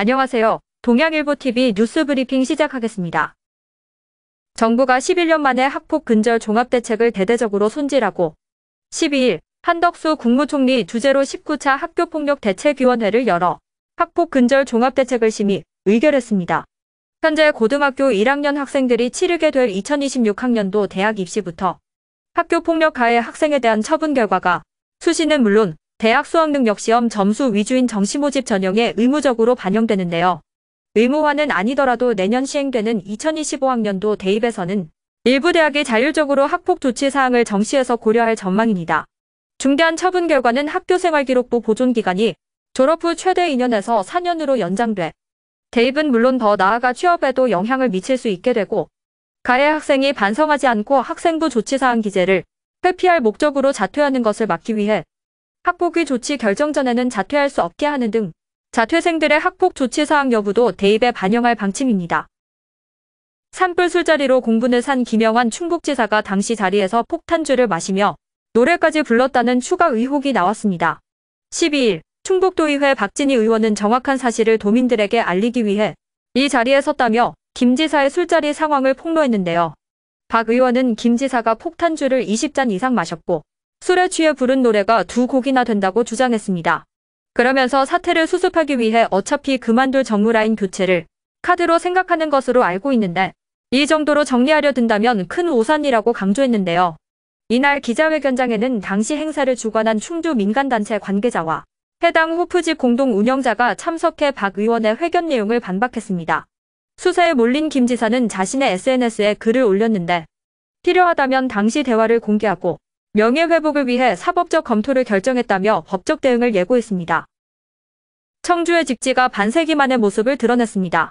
안녕하세요. 동양일보TV 뉴스브리핑 시작하겠습니다. 정부가 11년 만에 학폭 근절 종합대책을 대대적으로 손질하고 12일 한덕수 국무총리 주재로 19차 학교폭력 대책위원회를 열어 학폭 근절 종합대책을 심의, 의결했습니다. 현재 고등학교 1학년 학생들이 치르게 될 2026학년도 대학 입시부터 학교폭력 가해 학생에 대한 처분 결과가 수시는 물론 대학 수학능력시험 점수 위주인 정시모집 전형에 의무적으로 반영되는데요. 의무화는 아니더라도 내년 시행되는 2025학년도 대입에서는 일부 대학이 자율적으로 학폭 조치 사항을 정시에서 고려할 전망입니다. 중대한 처분 결과는 학교생활기록부 보존기간이 졸업 후 최대 2년에서 4년으로 연장돼 대입은 물론 더 나아가 취업에도 영향을 미칠 수 있게 되고 가해 학생이 반성하지 않고 학생부 조치사항 기재를 회피할 목적으로 자퇴하는 것을 막기 위해 학폭위 조치 결정 전에는 자퇴할 수 없게 하는 등 자퇴생들의 학폭 조치 사항 여부도 대입에 반영할 방침입니다. 산불 술자리로 공분을 산 김영환 충북지사가 당시 자리에서 폭탄주를 마시며 노래까지 불렀다는 추가 의혹이 나왔습니다. 12일 충북도의회 박진희 의원은 정확한 사실을 도민들에게 알리기 위해 이 자리에 섰다며 김 지사의 술자리 상황을 폭로했는데요. 박 의원은 김 지사가 폭탄주를 20잔 이상 마셨고 술에 취해 부른 노래가 두 곡이나 된다고 주장했습니다. 그러면서 사태를 수습하기 위해 어차피 그만둘 정무라인 교체를 카드로 생각하는 것으로 알고 있는데 이 정도로 정리하려 든다면 큰 오산이라고 강조했는데요. 이날 기자회견장에는 당시 행사를 주관한 충주 민간단체 관계자와 해당 호프집 공동 운영자가 참석해 박 의원의 회견 내용을 반박했습니다. 수사에 몰린 김 지사는 자신의 SNS에 글을 올렸는데 필요하다면 당시 대화를 공개하고 명예회복을 위해 사법적 검토를 결정했다며 법적 대응을 예고했습니다. 청주의 직지가 반세기 만의 모습을 드러냈습니다.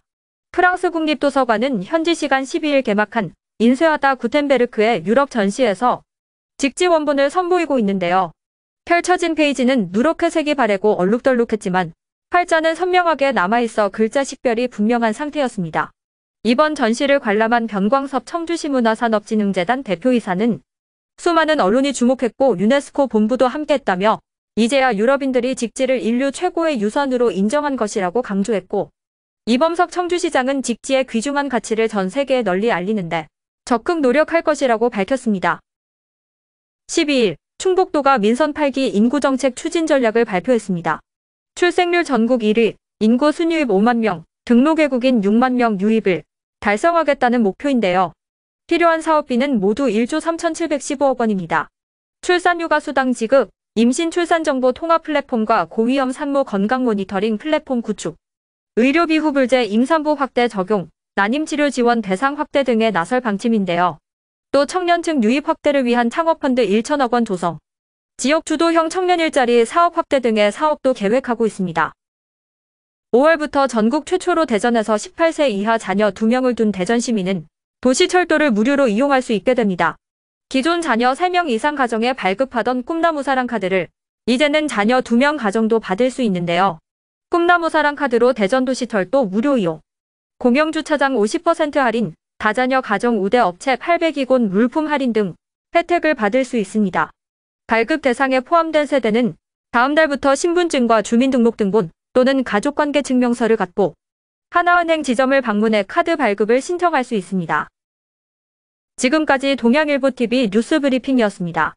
프랑스 국립도서관은 현지 시간 12일 개막한 인쇄하다 구텐베르크의 유럽 전시에서 직지 원본을 선보이고 있는데요. 펼쳐진 페이지는 누렇게 색이 바래고 얼룩덜룩했지만 팔자는 선명하게 남아있어 글자 식별이 분명한 상태였습니다. 이번 전시를 관람한 변광섭 청주시문화산업진흥재단 대표이사는 수많은 언론이 주목했고 유네스코 본부도 함께했다며 이제야 유럽인들이 직지를 인류 최고의 유산으로 인정한 것이라고 강조했고 이범석 청주시장은 직지의 귀중한 가치를 전 세계에 널리 알리는데 적극 노력할 것이라고 밝혔습니다. 12일 충북도가 민선 8기 인구정책 추진 전략을 발표했습니다. 출생률 전국 1위, 인구 순유입 5만 명, 등록 외국인 6만 명 유입을 달성하겠다는 목표인데요. 필요한 사업비는 모두 1조 3,715억 원입니다. 출산휴가 수당 지급, 임신 출산정보 통합 플랫폼과 고위험 산모 건강 모니터링 플랫폼 구축, 의료비 후불제 임산부 확대 적용, 난임치료 지원 대상 확대 등에 나설 방침인데요. 또 청년층 유입 확대를 위한 창업펀드 1천억 원 조성, 지역 주도형 청년 일자리 사업 확대 등의 사업도 계획하고 있습니다. 5월부터 전국 최초로 대전에서 18세 이하 자녀 2명을 둔 대전시민은 도시철도를 무료로 이용할 수 있게 됩니다. 기존 자녀 3명 이상 가정에 발급하던 꿈나무 사랑 카드를 이제는 자녀 2명 가정도 받을 수 있는데요. 꿈나무 사랑 카드로 대전도시철도 무료 이용, 공영주차장 50% 할인, 다자녀 가정 우대 업체 8 0 0이곳 물품 할인 등 혜택을 받을 수 있습니다. 발급 대상에 포함된 세대는 다음 달부터 신분증과 주민등록등본 또는 가족관계 증명서를 갖고 하나은행 지점을 방문해 카드 발급을 신청할 수 있습니다. 지금까지 동양일보TV 뉴스브리핑이었습니다.